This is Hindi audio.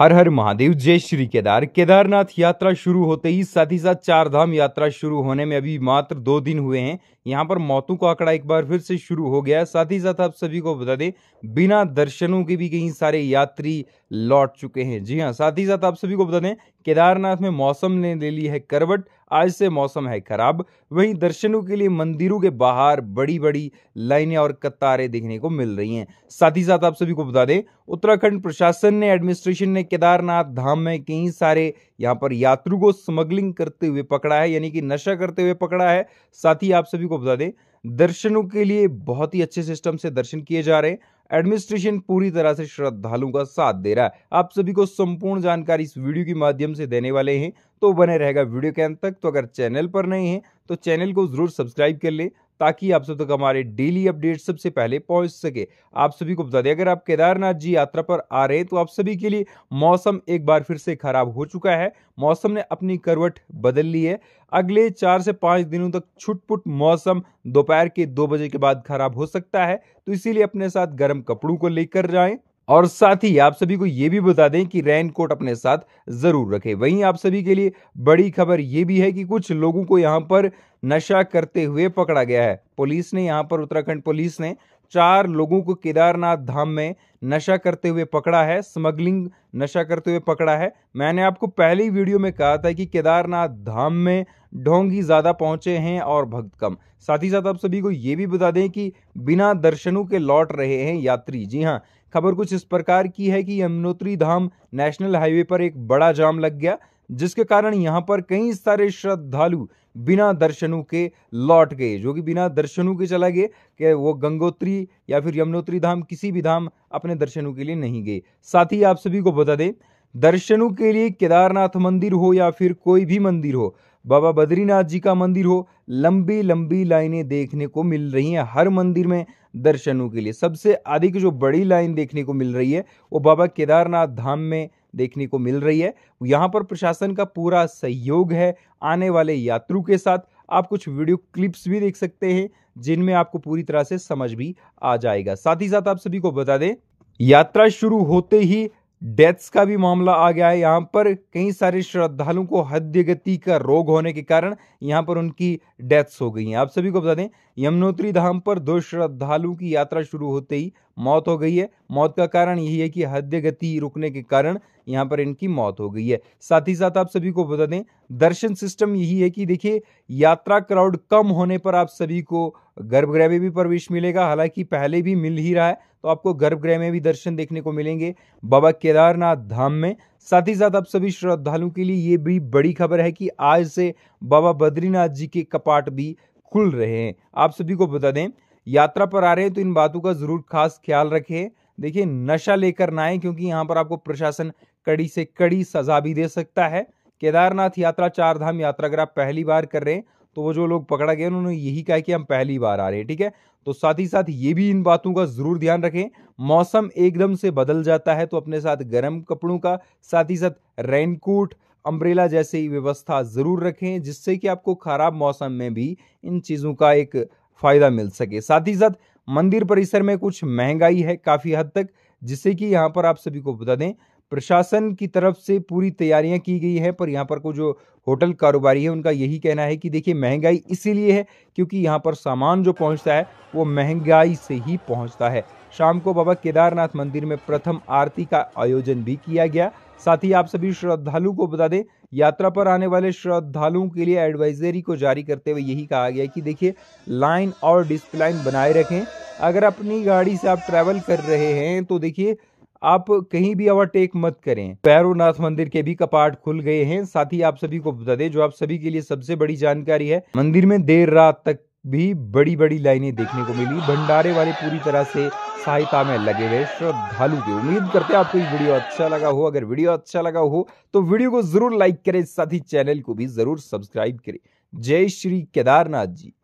हर हर महादेव जय श्री केदार केदारनाथ यात्रा शुरू होते ही साथ ही साथ चार धाम यात्रा शुरू होने में अभी मात्र दो दिन हुए हैं यहाँ पर मौतों का आंकड़ा एक बार फिर से शुरू हो गया साथ ही साथ आप सभी को बता दें बिना दर्शनों के भी कहीं सारे यात्री लौट चुके हैं जी हाँ साथ ही साथ आप सभी को बता दें केदारनाथ में मौसम ने ले ली है करवट आज से मौसम है खराब वहीं दर्शनों के लिए मंदिरों के बाहर बड़ी बड़ी लाइनें और कतारें देखने को मिल रही हैं साथ ही साथ आप सभी को बता दें उत्तराखंड प्रशासन ने एडमिनिस्ट्रेशन ने केदारनाथ धाम में कई सारे यहां पर यात्रियों को स्मगलिंग करते हुए पकड़ा है यानी कि नशा करते हुए पकड़ा है साथ ही आप सभी को बता दें दर्शनों के लिए बहुत ही अच्छे सिस्टम से दर्शन किए जा रहे हैं एडमिनिस्ट्रेशन पूरी तरह से श्रद्धालुओं का साथ दे रहा है आप सभी को संपूर्ण जानकारी इस वीडियो के माध्यम से देने वाले हैं तो बने रहेगा वीडियो के अंत तक तो अगर चैनल पर नहीं है तो चैनल को ज़रूर सब्सक्राइब कर लें ताकि आप सब तक हमारे डेली अपडेट सबसे पहले पहुंच सके आप सभी को बता दें अगर आप केदारनाथ जी यात्रा पर आ रहे हैं तो आप सभी के लिए मौसम एक बार फिर से खराब हो चुका है मौसम ने अपनी करवट बदल ली है अगले चार से पाँच दिनों तक छुटपुट मौसम दोपहर के दो बजे के बाद खराब हो सकता है तो इसीलिए अपने साथ गर्म कपड़ों को लेकर जाएं और साथ ही आप सभी को ये भी बता दें कि रेनकोट अपने साथ ज़रूर रखें वहीं आप सभी के लिए बड़ी खबर ये भी है कि कुछ लोगों को यहाँ पर नशा करते हुए पकड़ा गया है पुलिस ने यहाँ पर उत्तराखंड पुलिस ने चार लोगों को केदारनाथ धाम में नशा करते हुए पकड़ा है स्मगलिंग नशा करते हुए पकड़ा है मैंने आपको पहली वीडियो में कहा था कि केदारनाथ धाम में ढोंगी ज़्यादा पहुंचे हैं और भक्त कम साथ ही साथ आप सभी को ये भी बता दें कि बिना दर्शनों के लौट रहे हैं यात्री जी हाँ खबर कुछ इस प्रकार की है कि यमुनोत्री धाम नेशनल हाईवे पर एक बड़ा जाम लग गया जिसके कारण यहाँ पर कई सारे श्रद्धालु बिना दर्शनों के लौट गए जो कि बिना दर्शनों के चला गए कि वो गंगोत्री या फिर यमुनोत्री धाम किसी भी धाम अपने दर्शनों के लिए नहीं गए साथ ही आप सभी को बता दें दर्शनों के लिए केदारनाथ मंदिर हो या फिर कोई भी मंदिर हो बाबा बद्रीनाथ जी का मंदिर हो लंबी लंबी लाइनें देखने को मिल रही हैं हर मंदिर में दर्शनों के लिए सबसे अधिक जो बड़ी लाइन देखने को मिल रही है वो बाबा केदारनाथ धाम में देखने को मिल रही है यहाँ पर प्रशासन का पूरा सहयोग है आने वाले यात्रु के साथ आप कुछ वीडियो क्लिप्स भी देख सकते हैं जिनमें आपको पूरी तरह से समझ भी आ जाएगा साथ ही साथ आप सभी को बता दें यात्रा शुरू होते ही डेथ्स का भी मामला आ गया है यहाँ पर कई सारे श्रद्धालुओं को हद्य गति का रोग होने के कारण यहाँ पर उनकी डेथ्स हो गई हैं आप सभी को बता दें यमुनोत्री धाम पर दो श्रद्धालुओं की यात्रा शुरू होते ही मौत हो गई है मौत का कारण यही है कि हद्य गति रुकने के कारण यहाँ पर इनकी मौत हो गई है साथ ही साथ आप सभी को बता दें दर्शन सिस्टम यही है कि देखिए यात्रा क्राउड कम होने पर आप सभी को गर्भगृह में भी प्रवेश मिलेगा हालांकि पहले भी मिल ही रहा है तो आपको गर्भगृह में भी दर्शन देखने को मिलेंगे बाबा केदारनाथ धाम में साथ ही साथ आप सभी श्रद्धालुओं के लिए ये भी बड़ी खबर है कि आज से बाबा बद्रीनाथ जी के कपाट भी खुल रहे हैं आप सभी को बता दें यात्रा पर आ रहे हैं तो इन बातों का ज़रूर खास ख्याल रखें देखिए नशा लेकर ना आए क्योंकि यहाँ पर आपको प्रशासन कड़ी से कड़ी सजा भी दे सकता है केदारनाथ यात्रा चार धाम यात्रा अगर आप पहली बार कर रहे हैं तो वो जो लोग पकड़ा गया उन्होंने यही कहा कि हम पहली बार आ रहे हैं ठीक है तो साथ ही साथ ये भी इन बातों का जरूर ध्यान रखें मौसम एकदम से बदल जाता है तो अपने साथ गर्म कपड़ों का साथ ही साथ रेनकोट अम्ब्रेला जैसी व्यवस्था ज़रूर रखें जिससे कि आपको ख़राब मौसम में भी इन चीज़ों का एक फायदा मिल सके साथ ही साथ मंदिर परिसर में कुछ महंगाई है काफ़ी हद तक जिससे कि यहाँ पर आप सभी को बता दें प्रशासन की तरफ से पूरी तैयारियां की गई है पर यहाँ पर को जो होटल कारोबारी है उनका यही कहना है कि देखिए महंगाई इसीलिए है क्योंकि यहाँ पर सामान जो पहुँचता है वो महंगाई से ही पहुँचता है शाम को बाबा केदारनाथ मंदिर में प्रथम आरती का आयोजन भी किया गया साथ ही आप सभी श्रद्धालु को बता दें यात्रा पर आने वाले श्रद्धालुओं के लिए एडवाइजरी को जारी करते हुए यही कहा गया कि देखिए लाइन और डिस्प्लाइन बनाए रखें अगर अपनी गाड़ी से आप ट्रैवल कर रहे हैं तो देखिए आप कहीं भी ओवरटेक मत करें पैरोनाथ मंदिर के भी कपाट खुल गए हैं साथ ही आप सभी को बता दें जो आप सभी के लिए सबसे बड़ी जानकारी है मंदिर में देर रात तक भी बड़ी बड़ी लाइनें देखने को मिली भंडारे वाले पूरी तरह से सहायता में लगे हुए श्रद्धालु की उम्मीद करते हैं आपको ये वीडियो अच्छा लगा हो अगर वीडियो अच्छा लगा हो तो वीडियो को जरूर लाइक करें साथ ही चैनल को भी जरूर सब्सक्राइब करें जय श्री केदारनाथ जी